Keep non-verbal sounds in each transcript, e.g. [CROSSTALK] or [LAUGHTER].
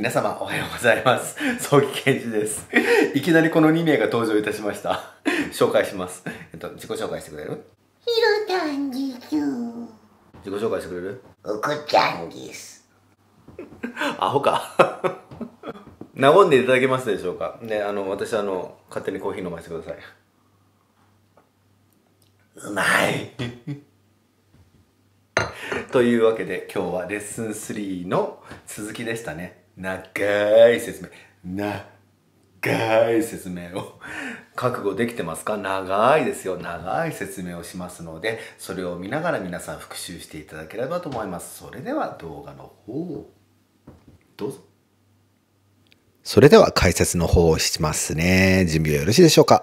皆様おはようございます。早 [LAUGHS] 期健二です。[LAUGHS] いきなりこの2名が登場いたしました。[LAUGHS] 紹介します。えっと、自己紹介してくれるひろたんです自己紹介してくれるうこちゃんです。アホか。和んでいただけますでしょうかね、あの、私あの、勝手にコーヒー飲ませてください。うまいというわけで今日はレッスン3の続きでしたね。長い説明長い説明を覚悟できてますか長いですよ長い説明をしますのでそれを見ながら皆さん復習していただければと思いますそれでは動画の方をどうぞそれでは解説の方をしますね準備はよろしいでしょうか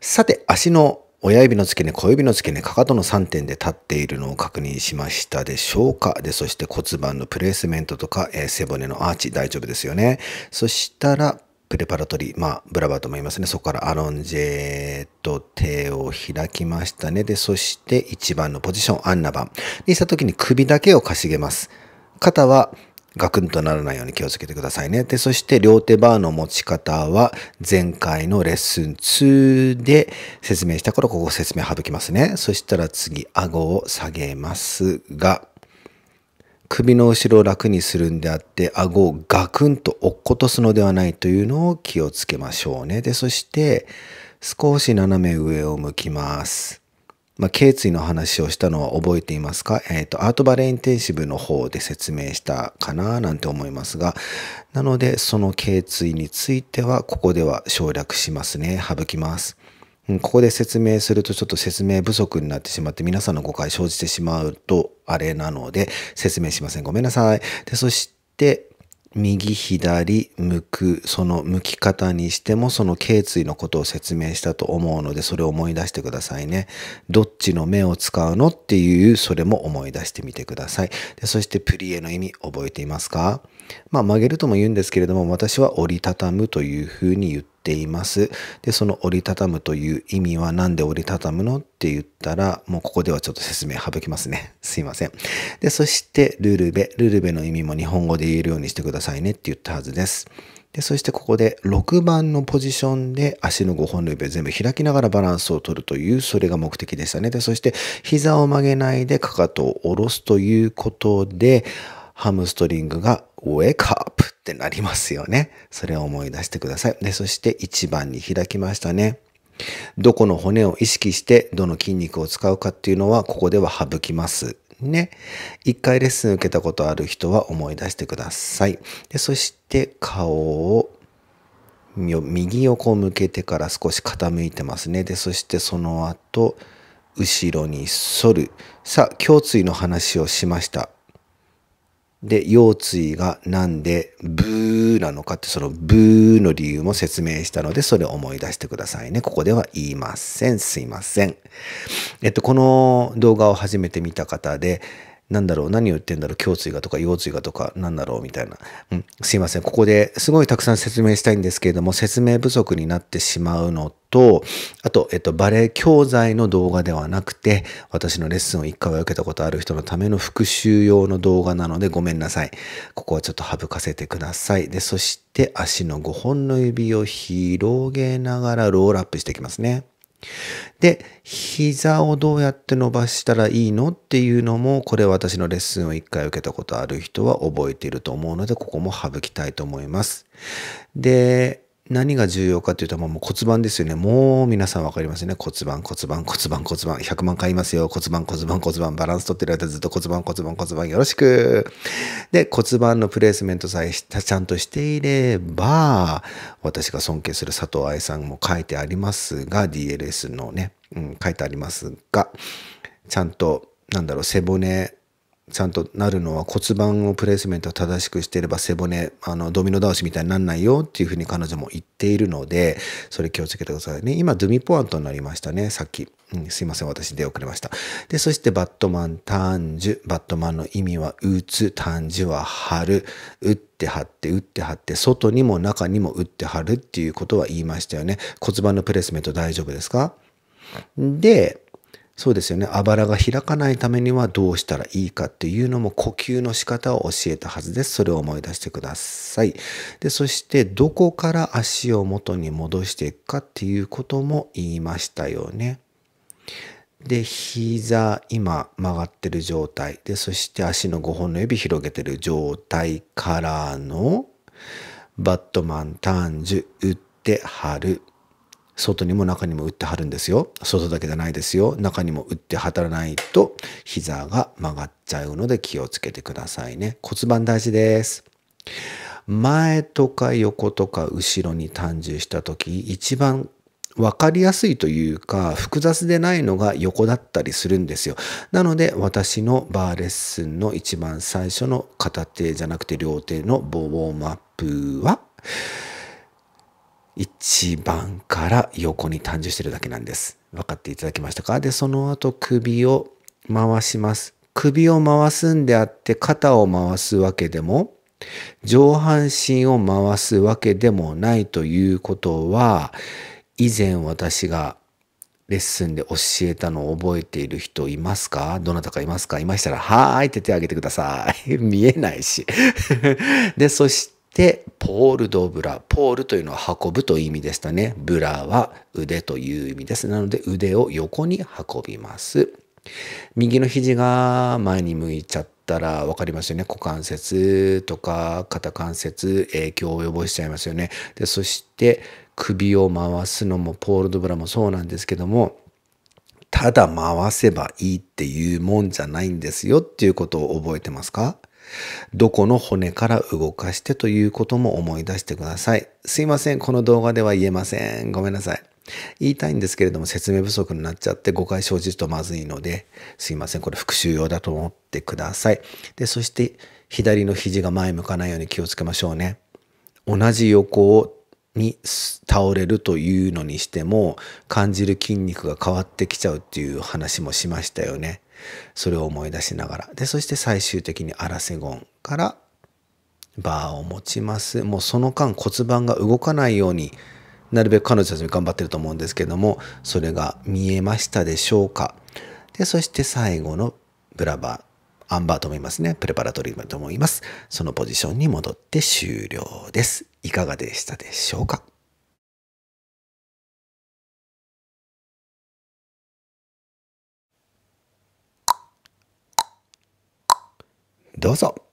さて足の親指の付け根、小指の付け根、かかとの3点で立っているのを確認しましたでしょうかで、そして骨盤のプレースメントとか、えー、背骨のアーチ大丈夫ですよね。そしたら、プレパラトリー、まあ、ブラバーと思いますね。そこからアロンジェと手を開きましたね。で、そして1番のポジション、アンナ番にした時に首だけをかしげます。肩はガクンとならないように気をつけてくださいね。で、そして両手バーの持ち方は前回のレッスン2で説明した頃、ここ説明省きますね。そしたら次、顎を下げますが、首の後ろを楽にするんであって、顎をガクンと落っことすのではないというのを気をつけましょうね。で、そして少し斜め上を向きます。まあ、頸椎の話をしたのは覚えていますかえっ、ー、と、アートバレインテンシブの方で説明したかななんて思いますが、なので、その頸椎については、ここでは省略しますね。省きます。うん、ここで説明するとちょっと説明不足になってしまって皆さんの誤解生じてしまうとあれなので説明しません。ごめんなさい。で、そして右左向くその向き方にしてもその頸椎のことを説明したと思うのでそれを思い出してくださいねどっちの目を使うのっていうそれも思い出してみてくださいでそしてプリエの意味覚えていますかまあ、曲げるとも言うんですけれども、私は折りたたむというふうに言っています。で、その折りたたむという意味は何で折りたたむのって言ったら、もうここではちょっと説明省きますね。[LAUGHS] すいません。で、そして、ルルベ。ルルベの意味も日本語で言えるようにしてくださいねって言ったはずです。で、そしてここで6番のポジションで足の5本の指を全部開きながらバランスを取るという、それが目的でしたね。で、そして膝を曲げないでかかとを下ろすということで、ハムストリングが wake up ってなりますよね。それを思い出してください。で、そして1番に開きましたね。どこの骨を意識してどの筋肉を使うかっていうのはここでは省きます。ね。一回レッスン受けたことある人は思い出してください。でそして顔を右横向けてから少し傾いてますね。で、そしてその後、後ろに反る。さあ、胸椎の話をしました。で、腰椎がなんでブーなのかってそのブーの理由も説明したので、それを思い出してくださいね。ここでは言いません。すいません。えっと、この動画を初めて見た方で、何だろう、何を言ってんだろう、胸椎がとか腰椎がとか、何だろう、みたいな。うん、すいません。ここですごいたくさん説明したいんですけれども、説明不足になってしまうのと、あと、えっと、バレエ教材の動画ではなくて、私のレッスンを1回は受けたことある人のための復習用の動画なので、ごめんなさい。ここはちょっと省かせてください。で、そして足の5本の指を広げながらロールアップしていきますね。で、膝をどうやって伸ばしたらいいのっていうのも、これ私のレッスンを1回受けたことある人は覚えていると思うので、ここも省きたいと思います。で、何が重要かというと、もう骨盤ですよね。もう皆さんわかりますよね。骨盤、骨盤、骨盤、骨盤。100万回いますよ。骨盤、骨盤、骨盤。バランス取ってる間ずっと骨盤、骨盤、骨盤。よろしく。で、骨盤のプレイスメントさえちゃんとしていれば、私が尊敬する佐藤愛さんも書いてありますが、DLS のね、うん、書いてありますが、ちゃんと、なんだろう、背骨ちゃんとなるのは骨盤をプレスメント正しくしていれば背骨あのドミノ倒しみたいになんないよっていうふうに彼女も言っているのでそれ気をつけてくださいね今ドゥミポアントになりましたねさっき、うん、すいません私出遅れましたでそしてバットマン単純バットマンの意味は打つ単純は張る打って張って打って張って外にも中にも打って張るっていうことは言いましたよね骨盤のプレスメント大丈夫ですかでそうですよね。あばらが開かないためにはどうしたらいいかっていうのも呼吸の仕方を教えたはずです。それを思い出してください。で、そしてどこから足を元に戻していくかっていうことも言いましたよね。で、膝、今曲がってる状態。で、そして足の5本の指広げてる状態からの、バットマン、ターンジュ、打って、張る。外にも中にも打ってはるんですよ。外だけじゃないですよ。中にも打ってはたらないと膝が曲がっちゃうので気をつけてくださいね。骨盤大事です。前とか横とか後ろに単重した時一番分かりやすいというか複雑でないのが横だったりするんですよ。なので私のバーレッスンの一番最初の片手じゃなくて両手のボウォームアップは一番から横に単純してるだけなんです。分かっていただけましたかで、その後首を回します。首を回すんであって肩を回すわけでも上半身を回すわけでもないということは以前私がレッスンで教えたのを覚えている人いますかどなたかいますかいましたら、はーいって手を挙げてください。[LAUGHS] 見えないし [LAUGHS] で、そして、ポールドブラ。ポールというのは運ぶという意味でしたね。ブラは腕という意味です。なので腕を横に運びます。右の肘が前に向いちゃったら分かりますよね。股関節とか肩関節影響を及ぼしちゃいますよね。で、そして首を回すのもポールドブラもそうなんですけども、ただ回せばいいっていうもんじゃないんですよっていうことを覚えてますかどこの骨から動かしてということも思い出してください。すいません。この動画では言えません。ごめんなさい。言いたいんですけれども説明不足になっちゃって誤解生じるとまずいので、すいません。これ復習用だと思ってください。で、そして左の肘が前向かないように気をつけましょうね。同じ横に倒れるというのにしても感じる筋肉が変わってきちゃうっていう話もしましたよね。それを思い出しながら。で、そして最終的にアラセゴンからバーを持ちます。もうその間骨盤が動かないように、なるべく彼女たちも頑張ってると思うんですけども、それが見えましたでしょうか。で、そして最後のブラバー、アンバーともいますね。プレパラトリームともいます。そのポジションに戻って終了です。いかがでしたでしょうかどうぞ。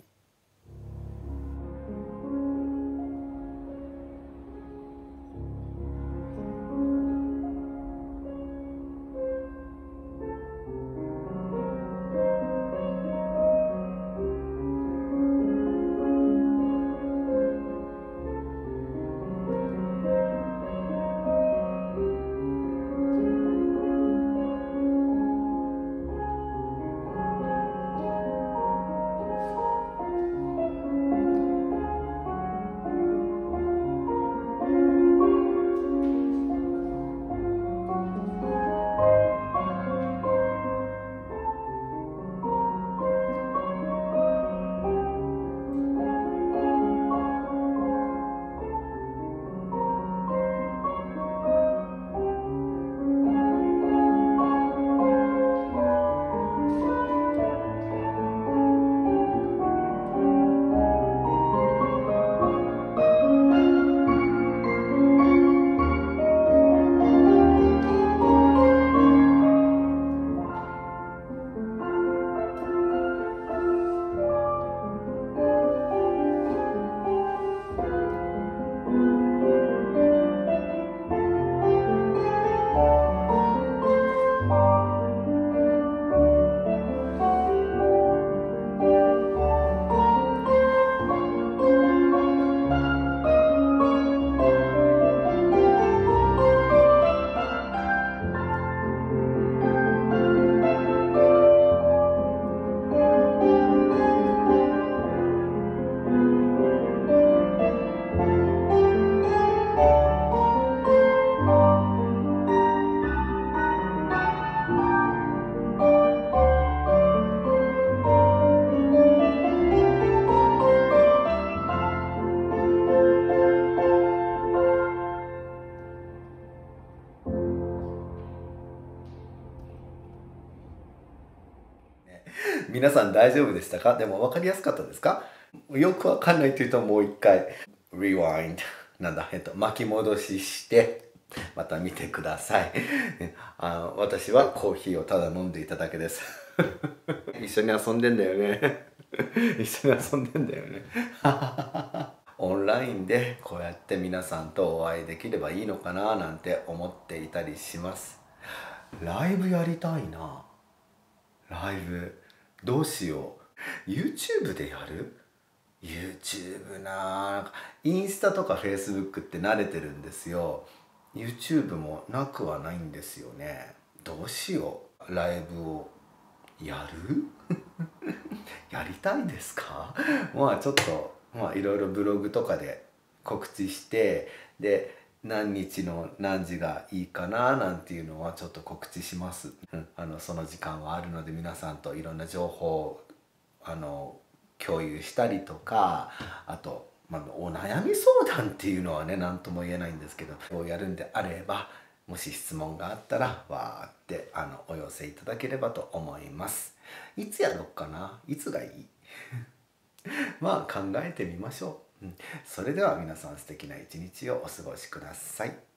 皆さん大丈夫でしたかでも分かりやすかったですかよくわかんないというともう一回 rewind なんだ、えっと、巻き戻ししてまた見てくださいあ私はコーヒーをただ飲んでいただけです [LAUGHS] 一緒に遊んでんだよね一緒に遊んでんだよね [LAUGHS] オンラインでこうやって皆さんとお会いできればいいのかななんて思っていたりしますライブやりたいなライブどうしよう YouTube でやる YouTube なインスタとか Facebook って慣れてるんですよ YouTube もなくはないんですよねどうしようライブをやる [LAUGHS] やりたいですかまあちょっとまあいろいろブログとかで告知してで何日の何時がいいかななんていうのはちょっと告知します、あのその時間はあるので皆さんといろんな情報をあの共有したりとかあと、まあ、お悩み相談っていうのはね何とも言えないんですけどこうやるんであればもし質問があったらわーってあのお寄せいただければと思いますいつやろっかないつがいい [LAUGHS] まあ考えてみましょうそれでは皆さん素敵な一日をお過ごしください。